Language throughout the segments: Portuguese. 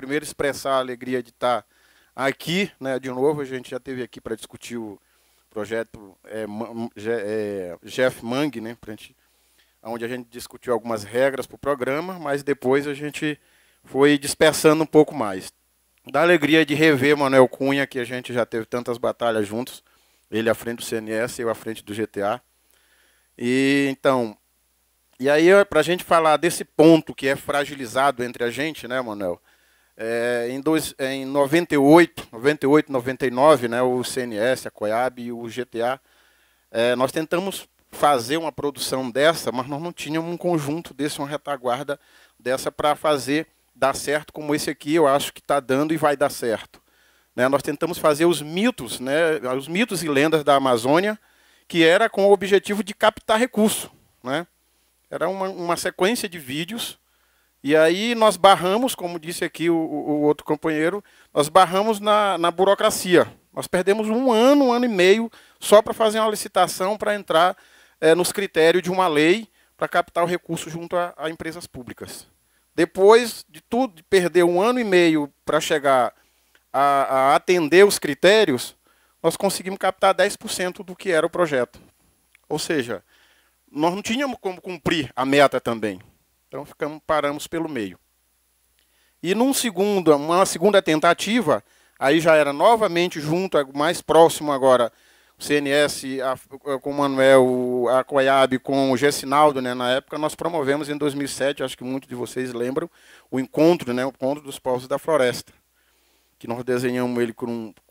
primeiro expressar a alegria de estar aqui, né? De novo, a gente já teve aqui para discutir o projeto é, é, Jeff Mang, né? gente, onde a gente discutiu algumas regras para o programa, mas depois a gente foi dispersando um pouco mais. Da alegria de rever Manuel Cunha, que a gente já teve tantas batalhas juntos, ele à frente do CNS, eu à frente do GTA. E então, e aí para a gente falar desse ponto que é fragilizado entre a gente, né, Manuel? É, em, dois, é, em 98, 98, 99, né, o CNS, a Coiab e o GTA, é, nós tentamos fazer uma produção dessa, mas nós não tínhamos um conjunto desse, uma retaguarda dessa para fazer dar certo como esse aqui, eu acho que está dando e vai dar certo. Né, nós tentamos fazer os mitos, né, os mitos e lendas da Amazônia, que era com o objetivo de captar recurso. Né? Era uma, uma sequência de vídeos e aí nós barramos, como disse aqui o, o outro companheiro, nós barramos na, na, burocracia. Nós perdemos um ano, um ano e meio só para fazer uma licitação para entrar é, nos critérios de uma lei para captar o recurso junto a, a empresas públicas. Depois de tudo, de perder um ano e meio para chegar a, a, atender os critérios, nós conseguimos captar 10% do que era o projeto. Ou seja, nós não tínhamos como cumprir a meta também. Então ficamos, paramos pelo meio. E num segundo, uma segunda tentativa, aí já era novamente junto, mais próximo agora, o CNS a, com o Manuel a Coiab, com o Gessinaldo, né, na época nós promovemos em 2007, acho que muitos de vocês lembram, o encontro, né, o encontro dos povos da floresta, que nós desenhamos ele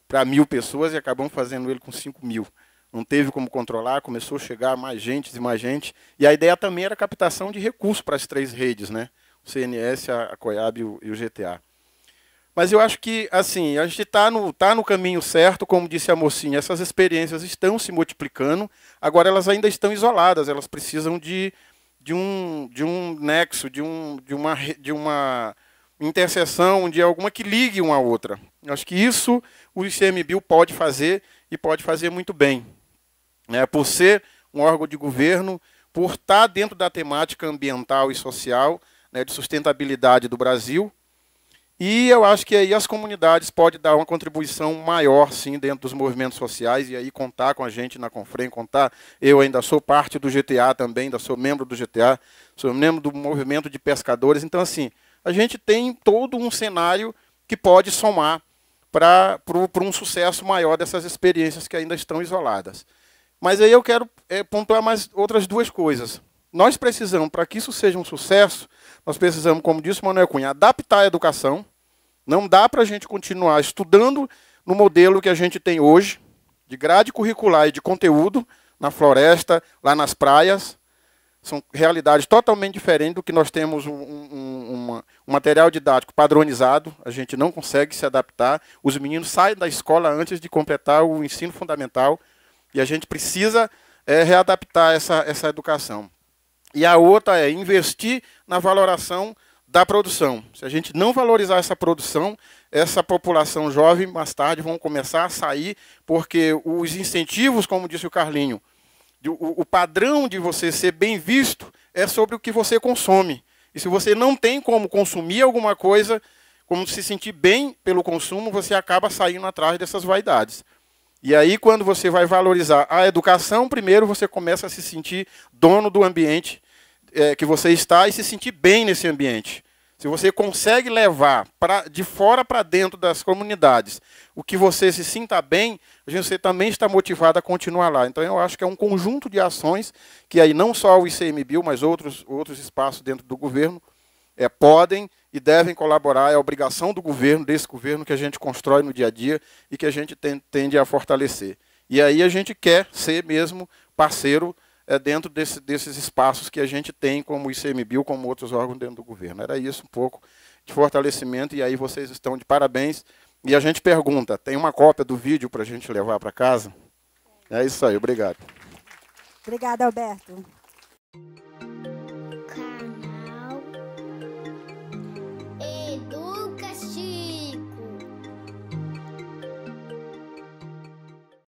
para mil pessoas e acabamos fazendo ele com 5 mil não teve como controlar, começou a chegar mais gente e mais gente. E a ideia também era captação de recursos para as três redes, né? O CNS, a Coiab e o GTA. Mas eu acho que, assim, a gente está no, tá no caminho certo, como disse a mocinha, essas experiências estão se multiplicando, agora elas ainda estão isoladas, elas precisam de, de, um, de um nexo, de, um, de, uma, de uma interseção, de alguma que ligue uma à outra. Eu acho que isso o ICMBio pode fazer e pode fazer muito bem né, por ser um órgão de governo, por estar dentro da temática ambiental e social, né, de sustentabilidade do Brasil. E eu acho que aí as comunidades podem dar uma contribuição maior, sim, dentro dos movimentos sociais, e aí contar com a gente na Confrem, contar. Eu ainda sou parte do GTA também, ainda sou membro do GTA, sou membro do movimento de pescadores. Então, assim, a gente tem todo um cenário que pode somar para um sucesso maior dessas experiências que ainda estão isoladas. Mas aí eu quero é, pontuar mais outras duas coisas. Nós precisamos, para que isso seja um sucesso, nós precisamos, como disse o Manuel Cunha, adaptar a educação. Não dá para a gente continuar estudando no modelo que a gente tem hoje, de grade curricular e de conteúdo, na floresta, lá nas praias. São realidades totalmente diferentes do que nós temos um, um, uma, um material didático padronizado, a gente não consegue se adaptar. Os meninos saem da escola antes de completar o ensino fundamental e a gente precisa é, readaptar essa, essa educação. E a outra é investir na valoração da produção. Se a gente não valorizar essa produção, essa população jovem mais tarde vão começar a sair, porque os incentivos, como disse o Carlinho, o, o padrão de você ser bem visto é sobre o que você consome. E se você não tem como consumir alguma coisa, como se sentir bem pelo consumo, você acaba saindo atrás dessas vaidades. E aí, quando você vai valorizar a educação, primeiro você começa a se sentir dono do ambiente é, que você está e se sentir bem nesse ambiente. Se você consegue levar pra, de fora para dentro das comunidades o que você se sinta bem, você também está motivado a continuar lá. Então, eu acho que é um conjunto de ações que aí não só o ICMBio, mas outros, outros espaços dentro do governo é, podem e devem colaborar, é obrigação do governo, desse governo que a gente constrói no dia a dia e que a gente tem, tende a fortalecer. E aí a gente quer ser mesmo parceiro é, dentro desse, desses espaços que a gente tem, como o ICMBio, como outros órgãos dentro do governo. Era isso um pouco de fortalecimento, e aí vocês estão de parabéns. E a gente pergunta, tem uma cópia do vídeo para a gente levar para casa? É isso aí, obrigado. Obrigada, Alberto.